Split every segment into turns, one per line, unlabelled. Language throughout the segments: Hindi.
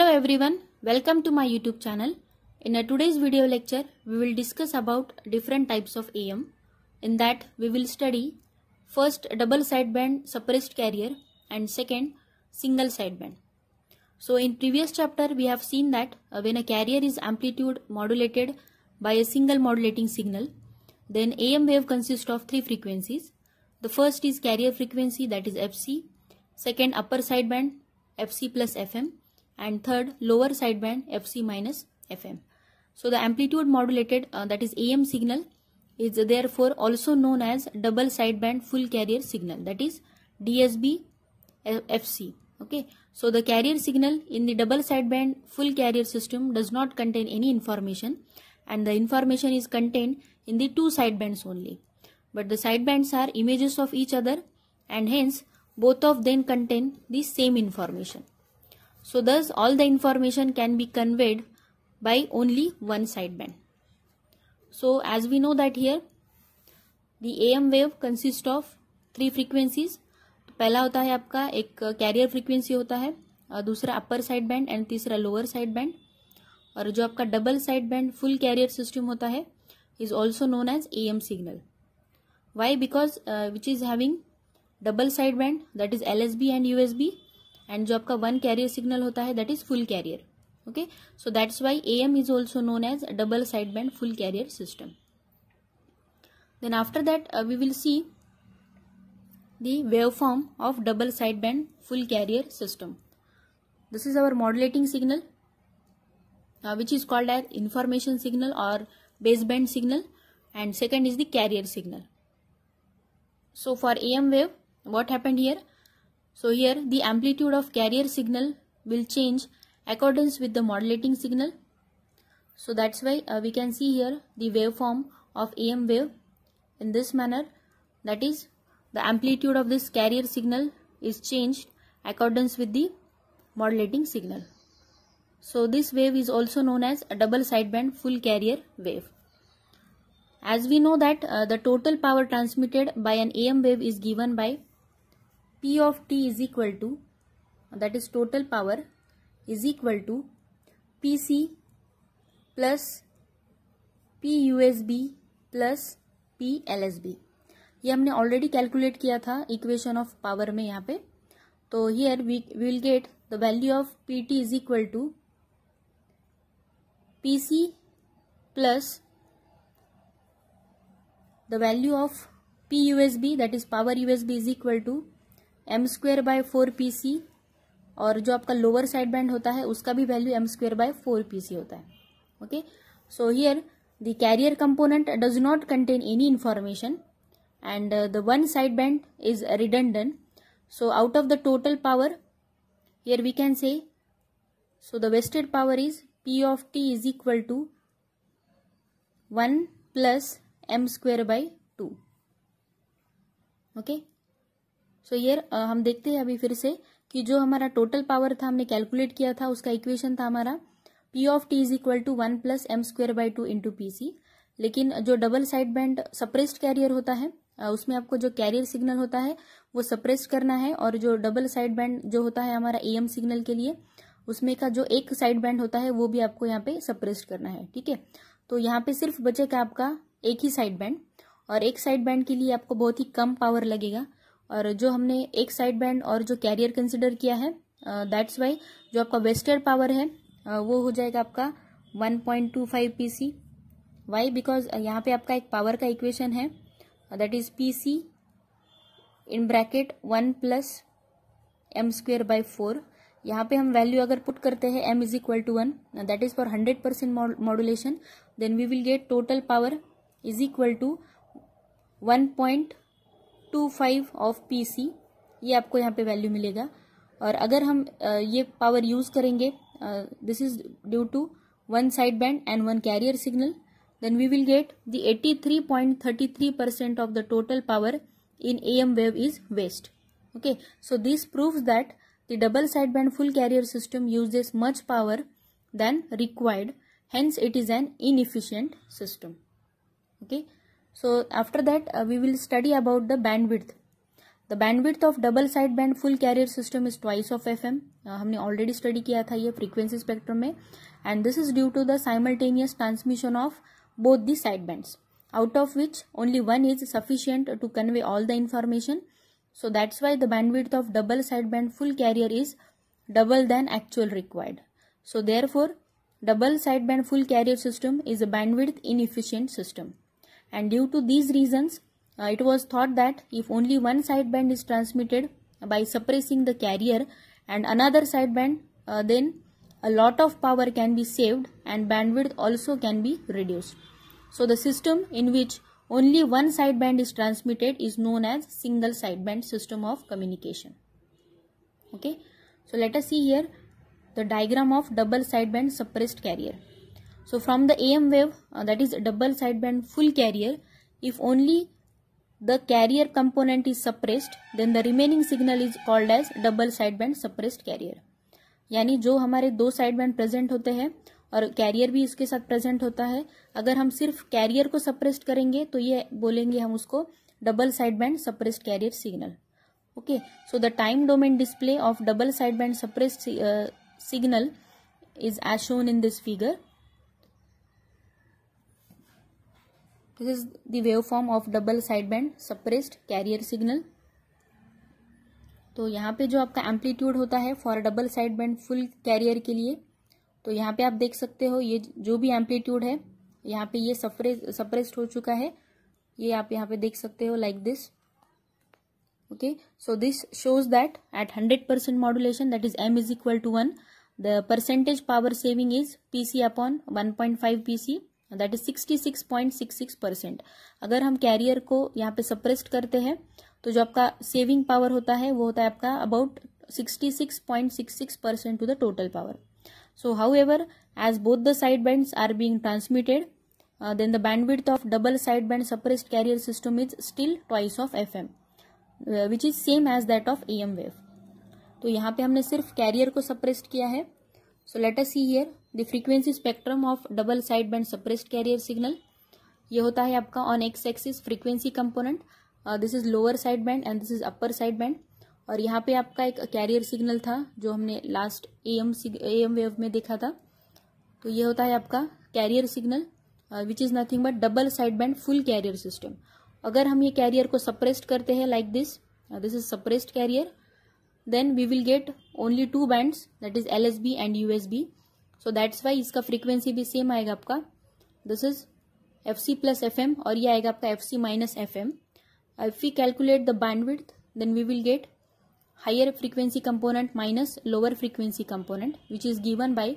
Hello everyone, welcome to my YouTube channel. In a today's video lecture, we will discuss about different types of AM. In that, we will study first double sideband suppressed carrier and second single sideband. So in previous chapter, we have seen that uh, when a carrier is amplitude modulated by a single modulating signal, then AM wave consists of three frequencies. The first is carrier frequency that is FC, second upper sideband FC plus FM and third lower sideband fc minus fm so the amplitude modulated uh, that is am signal is therefore also known as double sideband full carrier signal that is dsb fc okay so the carrier signal in the double sideband full carrier system does not contain any information and the information is contained in the two sidebands only but the sidebands are images of each other and hence both of them contain the same information So thus all the information can be conveyed by only one sideband. So as we know that here the AM wave consists of three frequencies. तो पहला होता है आपका एक कैरियर uh, फ्रीक्वेंसी होता है और uh, दूसरा अपर साइड बैंड एंड तीसरा लोअर साइड बैंड और जो आपका double side band full carrier system होता है is also known as A M signal why because which is having double side band that is L S B and U S B and जो आपका वन कैरियर सिग्नल होता है that is full carrier okay so that's why A M is also known as double side band full carrier system then after that we will see the wave form of double side band full carrier system this is our modulating signal which is called as information signal और base band signal and second is the carrier signal so for A M wave what happened here So here the amplitude of carrier signal will change accordance with the modulating signal. So that's why uh, we can see here the waveform of AM wave in this manner that is the amplitude of this carrier signal is changed accordance with the modulating signal. So this wave is also known as a double sideband full carrier wave. As we know that uh, the total power transmitted by an AM wave is given by p of t is equal to that is total power is equal to pc plus pusb plus P L S B ये हमने ऑलरेडी कैलकुलेट किया था इक्वेशन ऑफ पावर में यहाँ पे तो here we will get the value of P T is equal to P C plus the value of P U S B that is power U B is equal to M square by four P C और जो आपका लोअर साइड बैंड होता है उसका भी value M square by four P C होता है okay so here the carrier component does not contain any information and the one side band is redundant so out of the total power here we can say so the wasted power is P of T is equal to one plus M square by two okay so so, ये uh, हम देखते हैं अभी फिर से कि जो हमारा टोटल पावर था हमने कैलकुलेट किया था उसका इक्वेशन था हमारा P of T is equal to one plus M square by two into P C लेकिन जो double side band suppressed carrier होता है uh, उसमें आपको जो कैरियर सिग्नल होता है वो सप्रेस्ड करना है और जो डबल साइड बैंड जो होता है हमारा ए एम सिग्नल के लिए उसमें का जो एक साइड बैंड होता है वो भी आपको यहाँ पे सप्रेस्ड करना है ठीक है तो यहाँ पे सिर्फ बचेगा आपका एक ही साइड बैंड और एक साइड बैंड के लिए आपको बहुत ही कम पावर लगेगा और जो हमने एक साइड बैंड और जो कैरियर कंसिडर किया है दैट्स वाई जो आपका वेस्टेड पावर है uh, वो हो जाएगा आपका 1.25 point two five P C why because यहाँ पे आपका एक पावर का इक्वेशन है that is P C in bracket one plus M square by four यहाँ पे हम वैल्यू अगर पुट करते हैं M is equal to one that is for hundred percent modulation then we will get total power is equal to one point two five of P C ये आपको यहाँ पे वैल्यू मिलेगा और अगर हम ये पावर यूज करेंगे this is due to one side band and one carrier signal then we will get the eighty three point thirty three percent of the total power in A M wave is waste okay so this prove that the double side band full carrier system use this much power then required hence it is an inefficient system okay So after that uh, we will study about the bandwidth. The bandwidth of double sideband full carrier system is twice of FM. Uh, already studied किया frequency spectrum and this is due to the simultaneous transmission of both the side bands out of which only one is sufficient to convey all the information. So that's why the bandwidth of double sideband full carrier is double than actual required. So therefore, double sideband full carrier system is a bandwidth inefficient system and due to these reasons uh, it was thought that if only one sideband is transmitted by suppressing the carrier and another sideband uh, then a lot of power can be saved and bandwidth also can be reduced. So the system in which only one sideband is transmitted is known as single sideband system of communication. Okay. So let us see here the diagram of double sideband suppressed carrier. So from the AM wave uh, that is double sideband full carrier if only the carrier component is suppressed then the remaining signal is called as double sideband suppressed carrier yani jo hamare do sideband present hote hain और कैरियर भी इसके साथ प्रेजेंट होता है अगर हम सिर्फ कैरियर को सप्रेस्ड करेंगे तो ये बोलेंगे हम उसको double side band suppressed carrier signal okay so the time domain display of double side band suppressed signal is as shown in this figure This is the waveform of double sideband suppressed carrier signal. तो यहाँ पे जो आपका एम्पलीट्यूड होता है for double side band full carrier के लिए तो यहाँ पे आप देख सकते हो ये जो भी एम्पलीट्यूड है यहाँ पे ये सप्रेस सप्रेस्ड हो चुका है ये आप यहाँ पे देख सकते हो like this okay so this shows that at hundred percent modulation that is M is equal to one the percentage power saving is P C upon one point five P C that is sixty six six point six percent अगर हम कैरियर को यहाँ पे सप्रेस्ट करते हैं तो जो आपका सेविंग पावर होता है वो होता है आपका about sixty six point six percent to the total power so however as both the side band are being transmitted then the bandwidth of double side band suppressed carrier system is still twice of F M which is same as that of A M wave तो यहाँ पे हमने सिर्फ कैरियर को सप्रेस्ड किया है so let us see here the frequency spectrum of double side band suppressed carrier signal ये होता है आपका on X axis frequency component this is lower side band and this is upper side band और यहाँ पे आपका एक कैरियर सिग्नल था जो हमने last A M A M wave में देखा था तो ये होता है आपका carrier signal which is nothing but double side band full carrier system अगर हम ये कैरियर को सप्रेस्ड करते हैं like this this is suppressed carrier then we will only two band that is L S B and U S B so that's why इसका फ्रीक्वेंसी भी सेम आएगा आपका this is F C plus F M और ये आएगा आपका F C minus F M if we calculate the bandwidth then we will get frequency minus lower frequency component which is given by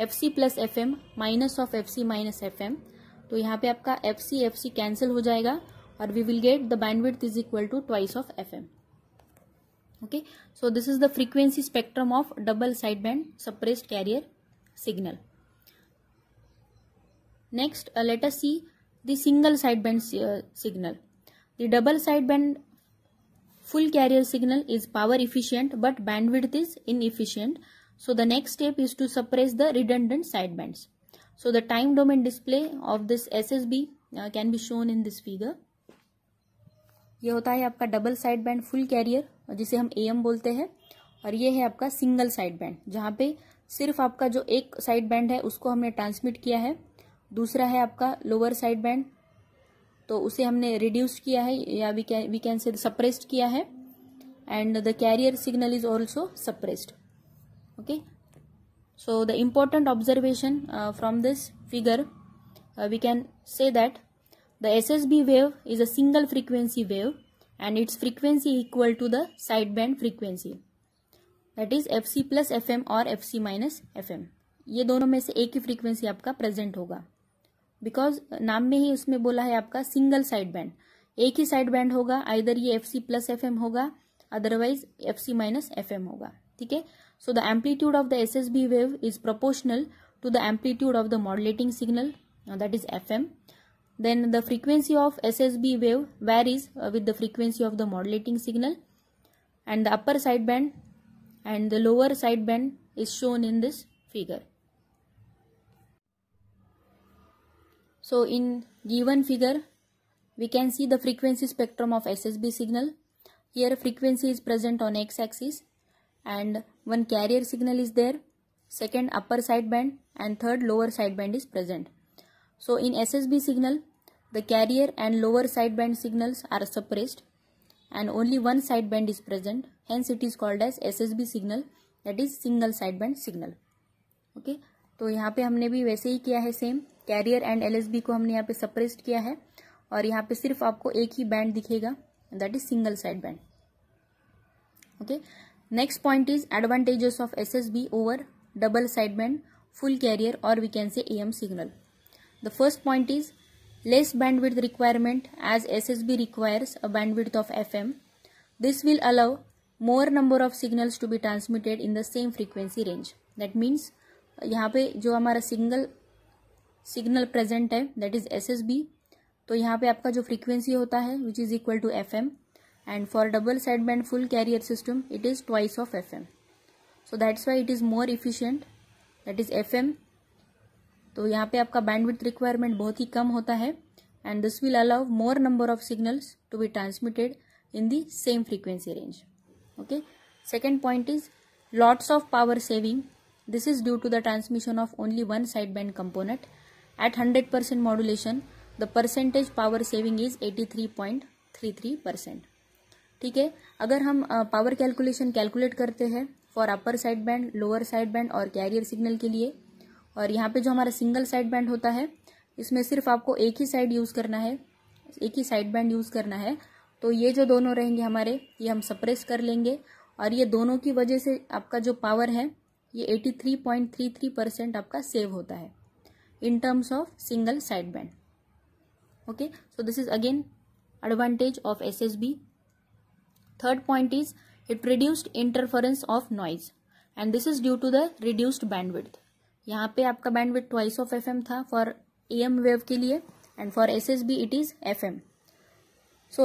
F C plus F M minus of F C minus F M तो यहाँ पे आपका F C F C cancel हो जाएगा और we will get the bandwidth is equal to twice of F M okay so this is the frequency spectrum of double side band suppressed carrier signal. Next, uh, let us see the single sideband uh, signal. The double sideband full carrier signal is power efficient but bandwidth is inefficient. So the next step is to suppress the redundant sidebands. So the time domain display of this SSB uh, can be shown in this figure. ये होता है आपका double side band full carrier जिसे हम एम बोलते हैं और ये है आपका सिंगल साइड बैंड जहाँ पे सिर्फ आपका जो एक साइड बैंड है उसको हमने ट्रांसमिट किया है दूसरा है आपका लोअर साइड बैंड तो उसे हमने रिड्यूस किया है या वी कैन से सप्रेस्ड किया है and the carrier signal is also suppressed okay so the important observation from this figure we can say that the S S B wave is a single frequency wave and its frequency equal to the side band frequency that is F C plus F M और F C minus F M ये दोनों में से एक ही फ्रीक्वेंसी आपका प्रेजेंट होगा बिकॉज नाम में ही उसमें बोला है आपका सिंगल साइड बैंड एक ही साइड बैंड होगा आइदर ये F C plus F M होगा otherwise F C minus F M होगा ठीक है so the amplitude of the S S B wave is proportional to the amplitude of the modulating signal that is F M then the frequency S S B wave where is with the frequency of the modulating signal and the upper side band and the lower side bend is shown in this figure. So in given figure, we can see the frequency spectrum of SSB signal. Here frequency is present on x-axis and one carrier signal is there, second upper sideband and third lower sideband is present. So in SSB signal, the carrier and lower sideband signals are suppressed and only one side band is present hence it is called as SSB signal that is single side band signal okay okay? तो यहाँ पे हमने भी वैसे ही किया है सेम कैरियर एंड एलएसबी को हमने यहाँ पे सप्रेस्ड किया है और यहाँ पे सिर्फ आपको एक ही बैंड दिखेगा that is single side band okay next point is advantages of SSB over double side band full carrier or we can say AM signal. The first point is less bandwidth requirement as SSB requires a bandwidth of FM. This will allow more number of signals to be transmitted in the same frequency range. That means यहाँ पे जो हमारा सिंगल सिग्नल प्रेजेंट है that is S S B तो यहाँ पे आपका जो फ्रीक्वेंसी होता है which is equal to F M and for double side band full carrier system it is twice of F M so that's why it is more efficient that is F तो यहाँ पे आपका बैंडविथ रिक्वायरमेंट बहुत ही कम होता है and this will allow more number of signals to be transmitted in the same frequency range okay second point is lots of power saving this is due to the transmission of only one side band component at hundred percent modulation the percentage power saving is eighty three point three three percent ठीक है अगर हम पावर कैलकुलेशन कैलकुलेट करते हैं for upper side band lower side band और कैरियर सिग्नल के लिए और यहाँ पे जो हमारा सिंगल साइड बैंड होता है इसमें सिर्फ आपको एक ही साइड यूज़ करना है एक ही साइड बैंड यूज़ करना है तो ये जो दोनों रहेंगे हमारे ये हम सप्रेस कर लेंगे और ये दोनों की वजह से आपका जो पावर है ये 83.33 परसेंट आपका सेव होता है in terms of single side band okay so this is again S of ssb third point is it reduced interference of noise and this is due to the reduced bandwidth यहाँ पे आपका bandwidth twice of F था फॉर ए एम वेव के लिए and for S S B it is F M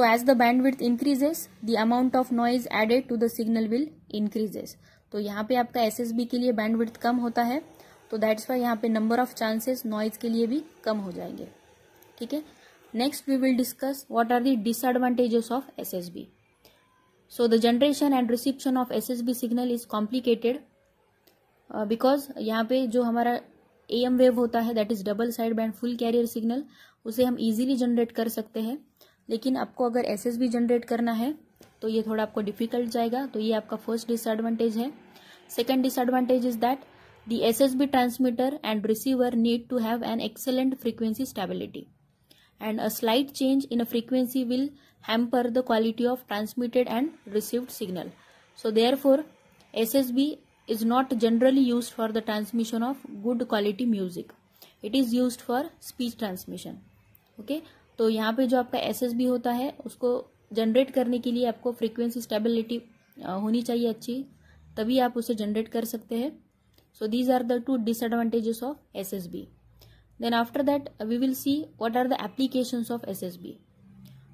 as the bandwidth increases the amount of noise added to the signal will increases तो यहाँ पे आपका एस एस बी के लिए बैंडविड्थ कम होता है तो दैट्स वाई यहाँ पे नंबर ऑफ चांसेस नॉइज के लिए भी कम हो जाएंगे ठीक है next we will discuss what are the disadvantages of S S B so the generation and reception of S S B signal is complicated because uh, यहाँ पे जो हमारा ए एम वेव होता है that is double side band full carrier signal उसे हम इजीली जनरेट कर सकते हैं लेकिन आपको अगर एस एस बी जनरेट करना है तो ये थोड़ा आपको डिफिकल्ट जाएगा तो ये आपका फर्स्ट डिसएडवांटेज है second disadvantage is that the S S B transmitter and receiver need to have an excellent frequency stability and a slight change in a frequency will hamper the quality of transmitted and received signal so therefore S S B is not generally used for the transmission of good quality music it is used for speech transmission okay तो यहाँ पे जो आपका एस एस बी होता है उसको जनरेट करने के लिए आपको फ्रीक्वेंसी स्टेबिलिटी होनी चाहिए अच्छी तभी आप उसे जनरेट कर सकते हैं so these are the two disadvantages of S S B then after that we will see what are the application of S S B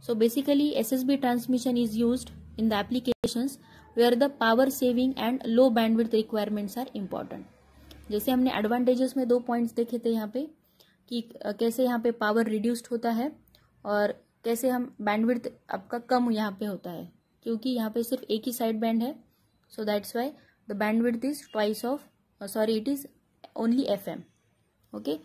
so basically S S B transmission is use in the applications where the power saving and low bandwidth requirements are important जैसे हमने एडवांटेजेस में दो पॉइंट्स देखे थे यहाँ पे कि कैसे यहाँ पे पावर रिड्यूस्ड होता है और कैसे हम बैंडविड्थ आपका कम यहाँ पे होता है क्योंकि यहाँ पे सिर्फ एक ही साइड बैंड है so that's why the bandwidth is twice of sorry it is only F M okay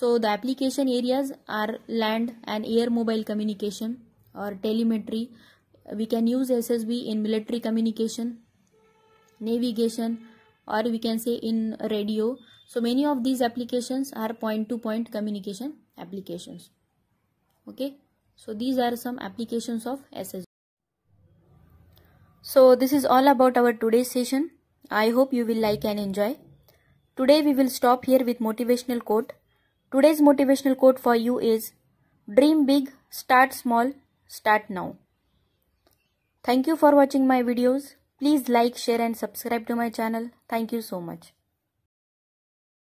so the application areas are land and air mobile communication और telemetry we can use ssb in military communication navigation or we can say in radio so many of these applications are point to point communication applications okay so these are some applications of ssb so this is all about our today's session i hope you will like and enjoy today we will stop here with motivational quote today's motivational quote for you is dream big start small start now Thank you for watching my videos. Please like, share and subscribe to my channel. Thank you so much.